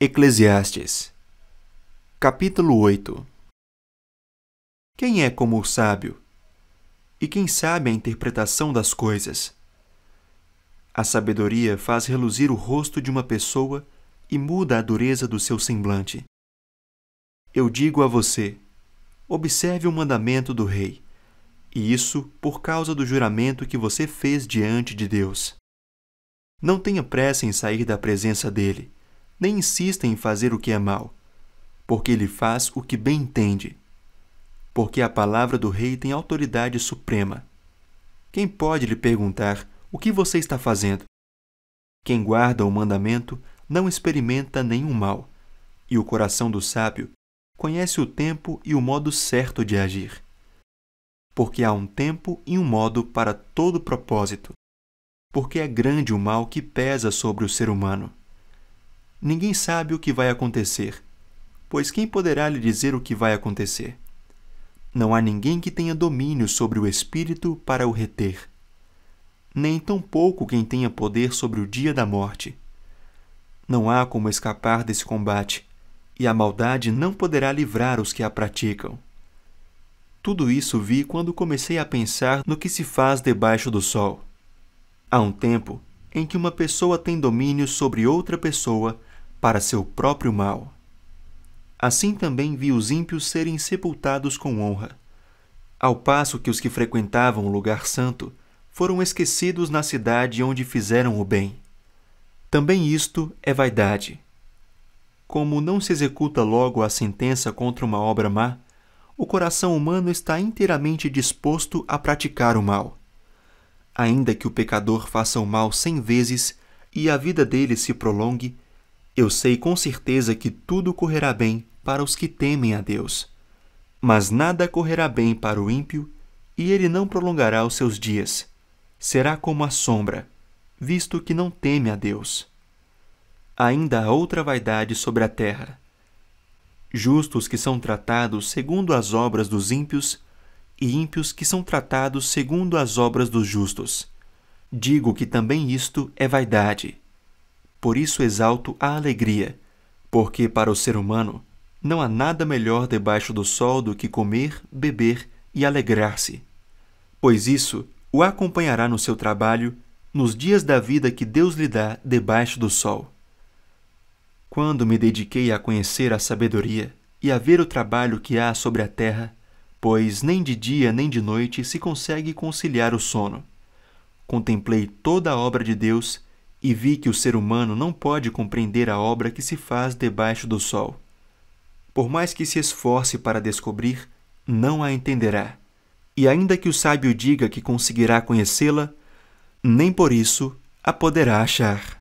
Eclesiastes, capítulo 8 Quem é como o sábio? E quem sabe a interpretação das coisas? A sabedoria faz reluzir o rosto de uma pessoa e muda a dureza do seu semblante. Eu digo a você: observe o mandamento do rei, e isso por causa do juramento que você fez diante de Deus. Não tenha pressa em sair da presença dele nem insista em fazer o que é mal, porque ele faz o que bem entende. Porque a palavra do rei tem autoridade suprema. Quem pode lhe perguntar o que você está fazendo? Quem guarda o mandamento não experimenta nenhum mal, e o coração do sábio conhece o tempo e o modo certo de agir. Porque há um tempo e um modo para todo propósito, porque é grande o mal que pesa sobre o ser humano. Ninguém sabe o que vai acontecer, pois quem poderá lhe dizer o que vai acontecer? Não há ninguém que tenha domínio sobre o espírito para o reter, nem tampouco quem tenha poder sobre o dia da morte. Não há como escapar desse combate, e a maldade não poderá livrar os que a praticam. Tudo isso vi quando comecei a pensar no que se faz debaixo do sol. Há um tempo em que uma pessoa tem domínio sobre outra pessoa para seu próprio mal. Assim também vi os ímpios serem sepultados com honra, ao passo que os que frequentavam o lugar santo foram esquecidos na cidade onde fizeram o bem. Também isto é vaidade. Como não se executa logo a sentença contra uma obra má, o coração humano está inteiramente disposto a praticar o mal. Ainda que o pecador faça o mal cem vezes e a vida dele se prolongue, eu sei com certeza que tudo correrá bem para os que temem a Deus, mas nada correrá bem para o ímpio, e ele não prolongará os seus dias. Será como a sombra, visto que não teme a Deus. Ainda há outra vaidade sobre a terra. Justos que são tratados segundo as obras dos ímpios, e ímpios que são tratados segundo as obras dos justos. Digo que também isto é vaidade. Por isso exalto a alegria, porque para o ser humano não há nada melhor debaixo do sol do que comer, beber e alegrar-se. Pois isso o acompanhará no seu trabalho nos dias da vida que Deus lhe dá debaixo do sol. Quando me dediquei a conhecer a sabedoria e a ver o trabalho que há sobre a terra, pois nem de dia nem de noite se consegue conciliar o sono, contemplei toda a obra de Deus e vi que o ser humano não pode compreender a obra que se faz debaixo do sol. Por mais que se esforce para descobrir, não a entenderá. E ainda que o sábio diga que conseguirá conhecê-la, nem por isso a poderá achar.